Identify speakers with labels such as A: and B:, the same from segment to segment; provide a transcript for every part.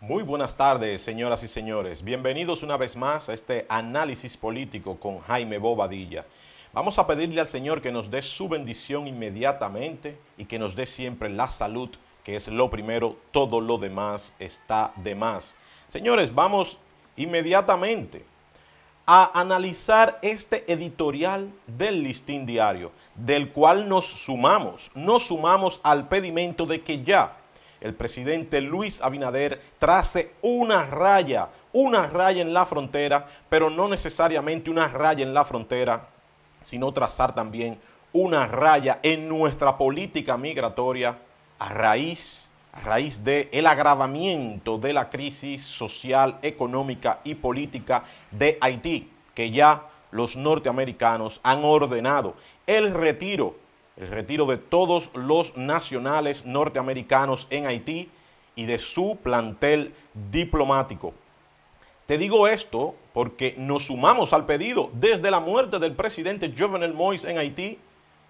A: Muy buenas tardes, señoras y señores. Bienvenidos una vez más a este análisis político con Jaime Bobadilla. Vamos a pedirle al Señor que nos dé su bendición inmediatamente y que nos dé siempre la salud, que es lo primero, todo lo demás está de más. Señores, vamos inmediatamente a analizar este editorial del listín diario, del cual nos sumamos, nos sumamos al pedimento de que ya el presidente Luis Abinader trace una raya, una raya en la frontera, pero no necesariamente una raya en la frontera, sino trazar también una raya en nuestra política migratoria a raíz, a raíz de el agravamiento de la crisis social, económica y política de Haití, que ya los norteamericanos han ordenado el retiro el retiro de todos los nacionales norteamericanos en Haití y de su plantel diplomático. Te digo esto porque nos sumamos al pedido desde la muerte del presidente Jovenel Moïse en Haití,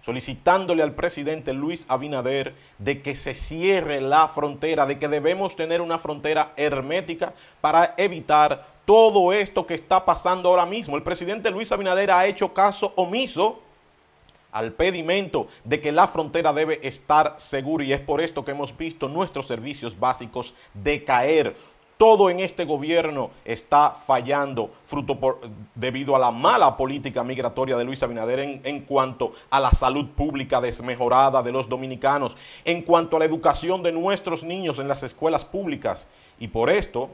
A: solicitándole al presidente Luis Abinader de que se cierre la frontera, de que debemos tener una frontera hermética para evitar todo esto que está pasando ahora mismo. El presidente Luis Abinader ha hecho caso omiso al pedimento de que la frontera debe estar segura y es por esto que hemos visto nuestros servicios básicos decaer. Todo en este gobierno está fallando fruto debido a la mala política migratoria de Luis Abinader en, cuanto a la salud pública desmejorada de los dominicanos, en cuanto a la educación de nuestros niños en las escuelas públicas. Y por esto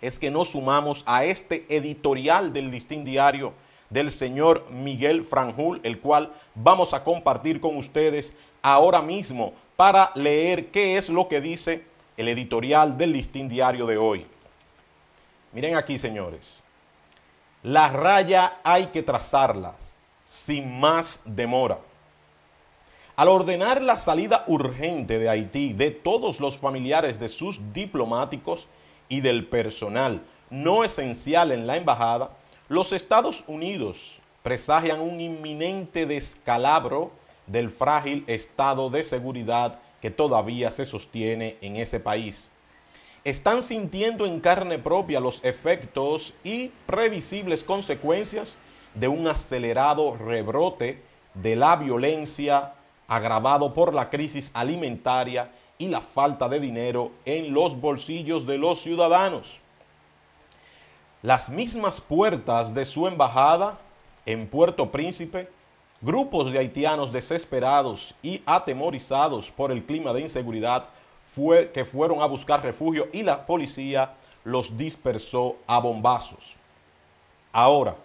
A: es que nos sumamos a este editorial del Distín Diario del señor Miguel Franjul, el cual vamos a compartir con ustedes ahora mismo para leer qué es lo que dice el editorial del listín diario de hoy. Miren aquí, señores. La raya hay que trazarla sin más demora. Al ordenar la salida urgente de Haití de todos los familiares de sus diplomáticos y del personal no esencial en la embajada, los Estados Unidos presagian un inminente descalabro del frágil estado de seguridad que todavía se sostiene en ese país. Están sintiendo en carne propia los efectos y previsibles consecuencias de un acelerado rebrote de la violencia agravado por la crisis alimentaria y la falta de dinero en los bolsillos de los ciudadanos las mismas puertas de su embajada en Puerto Príncipe, grupos de haitianos desesperados y atemorizados por el clima de inseguridad fue, que fueron a buscar refugio y la policía los dispersó a bombazos. Ahora,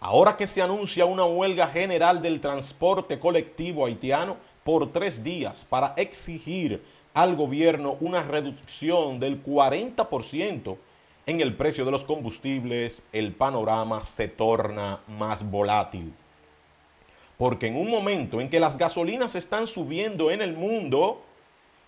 A: ahora que se anuncia una huelga general del transporte colectivo haitiano por tres días para exigir al gobierno una reducción del 40% en el precio de los combustibles, el panorama se torna más volátil. Porque en un momento en que las gasolinas están subiendo en el mundo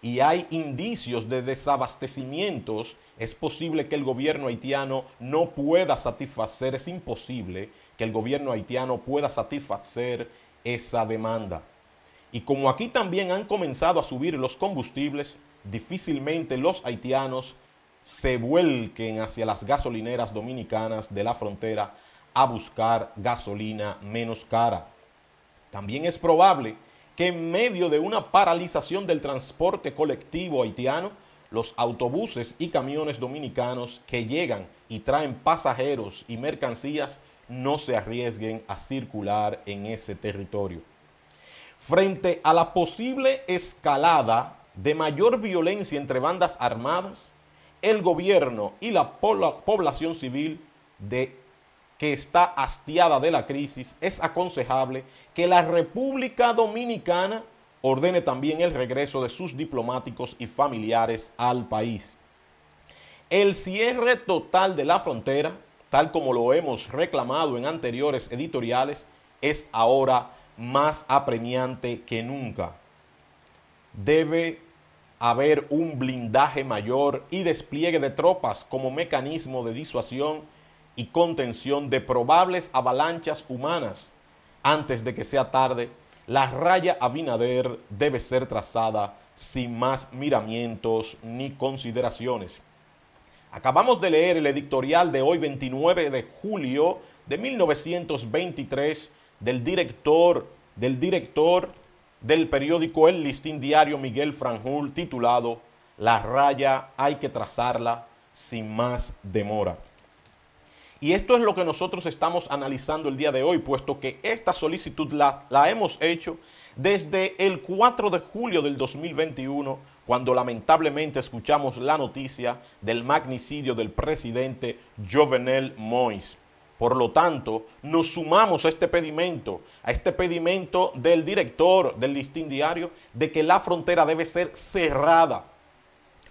A: y hay indicios de desabastecimientos, es posible que el gobierno haitiano no pueda satisfacer, es imposible que el gobierno haitiano pueda satisfacer esa demanda. Y como aquí también han comenzado a subir los combustibles, difícilmente los haitianos se vuelquen hacia las gasolineras dominicanas de la frontera a buscar gasolina menos cara. También es probable que en medio de una paralización del transporte colectivo haitiano, los autobuses y camiones dominicanos que llegan y traen pasajeros y mercancías no se arriesguen a circular en ese territorio. Frente a la posible escalada de mayor violencia entre bandas armadas, el gobierno y la población civil de que está hastiada de la crisis, es aconsejable que la República Dominicana ordene también el regreso de sus diplomáticos y familiares al país. El cierre total de la frontera, tal como lo hemos reclamado en anteriores editoriales, es ahora más apremiante que nunca. Debe haber un blindaje mayor y despliegue de tropas como mecanismo de disuasión y contención de probables avalanchas humanas. Antes de que sea tarde, la raya Abinader debe ser trazada sin más miramientos ni consideraciones. Acabamos de leer el editorial de hoy 29 de julio de 1923 del director del director del periódico El Listín Diario Miguel Franjul titulado La raya hay que trazarla sin más demora. Y esto es lo que nosotros estamos analizando el día de hoy, puesto que esta solicitud la, hemos hecho desde el 4 de julio del 2021, cuando lamentablemente escuchamos la noticia del magnicidio del presidente Jovenel Mois. Por lo tanto, nos sumamos a este pedimento, a este pedimento del director del listín diario, de que la frontera debe ser cerrada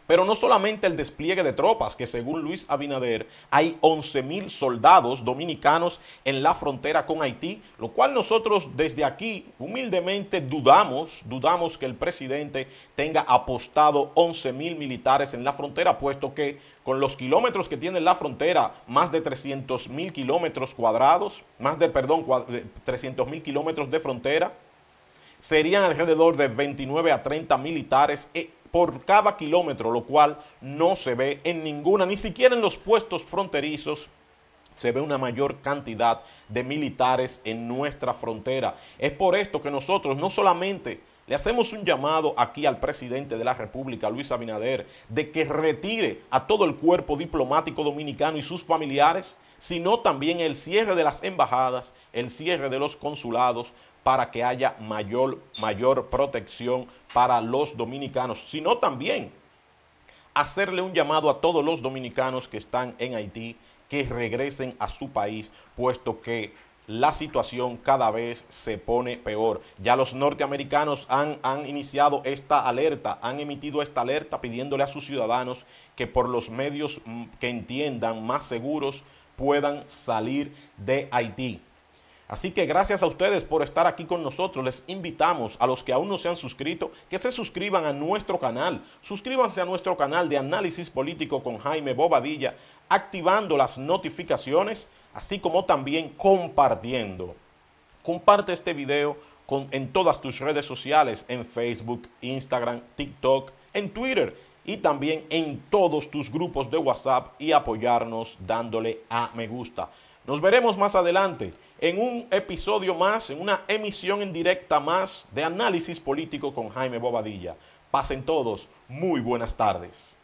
A: pero no solamente el despliegue de tropas, que según Luis Abinader hay 11 mil soldados dominicanos en la frontera con Haití, lo cual nosotros desde aquí humildemente dudamos, dudamos que el presidente tenga apostado 11 mil militares en la frontera, puesto que con los kilómetros que tiene la frontera, más de 300 mil kilómetros cuadrados, más de, perdón, 300 mil kilómetros de frontera, serían alrededor de 29 a 30 militares e por cada kilómetro, lo cual no se ve en ninguna, ni siquiera en los puestos fronterizos se ve una mayor cantidad de militares en nuestra frontera. Es por esto que nosotros no solamente le hacemos un llamado aquí al presidente de la República, Luis Abinader, de que retire a todo el cuerpo diplomático dominicano y sus familiares, sino también el cierre de las embajadas, el cierre de los consulados, para que haya mayor, mayor protección para los dominicanos, sino también hacerle un llamado a todos los dominicanos que están en Haití que regresen a su país, puesto que la situación cada vez se pone peor. Ya los norteamericanos han, han, iniciado esta alerta, han emitido esta alerta pidiéndole a sus ciudadanos que por los medios mm, que entiendan más seguros puedan salir de Haití. Así que gracias a ustedes por estar aquí con nosotros. Les invitamos a los que aún no se han suscrito que se suscriban a nuestro canal. Suscríbanse a nuestro canal de análisis político con Jaime Bobadilla, activando las notificaciones, así como también compartiendo. Comparte este video en todas tus redes sociales, en Facebook, Instagram, TikTok, en Twitter y también en todos tus grupos de WhatsApp y apoyarnos dándole a me gusta. Nos veremos más adelante en un episodio más, en una emisión en directa más de análisis político con Jaime Bobadilla. Pasen todos, muy buenas tardes.